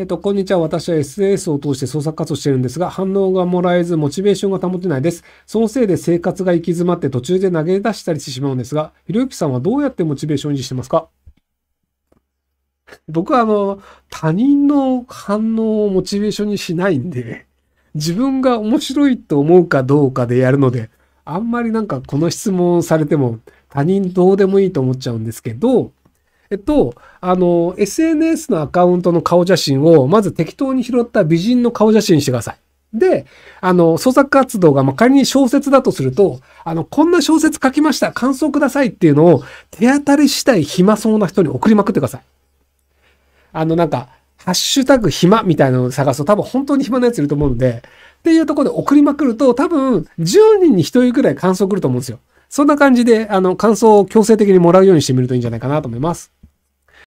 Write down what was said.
えっ、ー、と、こんにちは。私は SNS を通して創作活動してるんですが、反応がもらえず、モチベーションが保てないです。そのせいで生活が行き詰まって途中で投げ出したりしてしまうんですが、ひろゆきさんはどうやってモチベーション維持してますか 僕はあの、他人の反応をモチベーションにしないんで、自分が面白いと思うかどうかでやるので、あんまりなんかこの質問されても他人どうでもいいと思っちゃうんですけど、えっと、あの、SNS のアカウントの顔写真を、まず適当に拾った美人の顔写真にしてください。で、あの、創作活動が、ま仮に小説だとすると、あの、こんな小説書きました、感想くださいっていうのを、手当たりしたい暇そうな人に送りまくってください。あの、なんか、ハッシュタグ暇みたいなのを探すと多分本当に暇なやついると思うんで、っていうところで送りまくると多分10人に1人くらい感想来ると思うんですよ。そんな感じで、あの、感想を強制的にもらうようにしてみるといいんじゃないかなと思います。